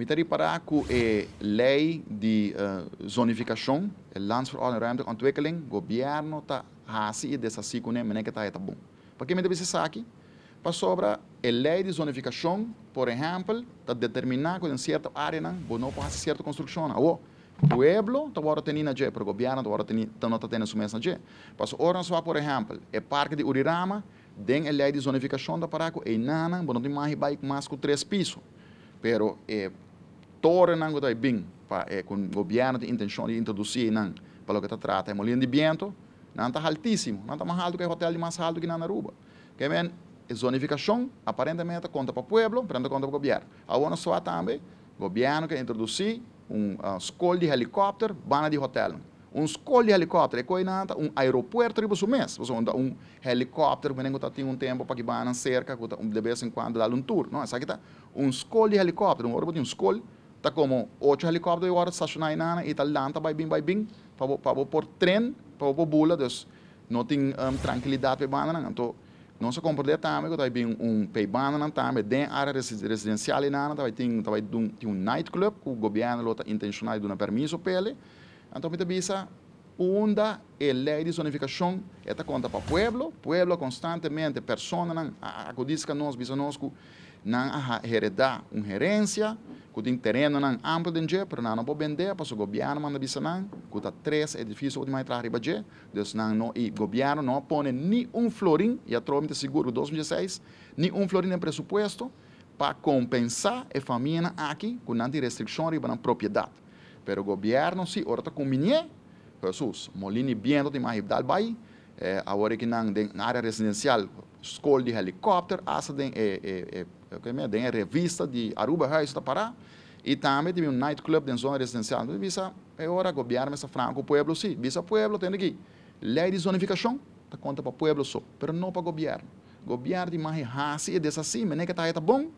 Militaireparako é lei de uh, zonificação, é landsverordening ruimtelijke ontwikkeling, governo está hasi e dessa ciclo nem meneca tá bom. Para que me deve ser aqui? Para sobra a lei de zonificação, por exemplo, está determinado que em certa área não, não pode certa construção, ou pueblo, tu agora tem na G, para o governo, tu agora tem, tu não está tendo isso mesmo na G. Mas agora só, por exemplo, é parque de Urirama, tem a lei de zonificação da Paraco, e nana, não tem mais bike mais com três pisos. Pero, é, tore nango dai bing pa é com governo de intenção de introduzir nang para o que tá trata é molino de vento não tá altíssimo não tá mais alto que o hotel de mais alto que na Aruba que men zonificação aparentemente conta para o povo prende conta para o governo agora só também governo que introduzir um uh, eh, escolha de helicóptero bana de hotel um escolha de helicóptero é coisa um aeroporto tipo mês você onda um helicóptero que está tem um tempo para que banam cerca um de vez em quando dá um tour não essa aqui tá um escolha de helicóptero um ônibus de um escolha tá como ocho helicópteros agora estacionados e tal Atlanta, vai bem, vai bem, para por trem, para por bula, então não tem um, tranquilidade para a Então, não se comporta também, está bem um pei peibana também, tem área residencial, na também tem, também tem um nightclub, que o governo lota intencional de dar permisso para ele. Então, me visa onda e lei de zonificação, esta conta para o povo, povo constantemente, pessoas, acudisca nós, bisa nós, não heredar uma gerência, o terreno nan amplo den não pero nan bo bende, paso gobiano manda bisa nan, três edifícios edifício de maitra riba je, dus não o e não põe ni um florim, e a tromita seguro 2016, ni um florim em presupuesto para compensar a família aqui com não tem restrição riba na propriedade. Pero gobiano se está ora tá conveniente, Jesus, molini biento de mahibdal bai, eh, agora que não tem área residencial, escolhe de helicóptero, asa den eh, eh, eh, é que é me a revista de Aruba Reis, do Pará, e também tem um nightclub na zona residencial. Eu então, visa, é hora de governar essa povo pueblo, sim. Visa povo tem aqui. Lei de zonificação, está conta para o povo só, mas não para o governo. Governo de mais é raça e desassi, mas nem que está tá bom,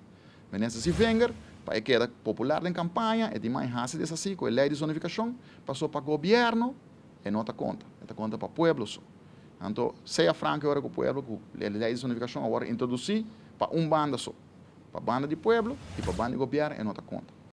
mas nem se venga, para que era popular em campanha, é de mais raça e assim com a lei de zonificação, passou para o governo, e não está conta, está conta para o povo só. Então, seja franco, hora com o pueblo, a lei de zonificação agora introduzir para um banda só para a banda de Pueblo e para a banda de Gopiar é outra conta.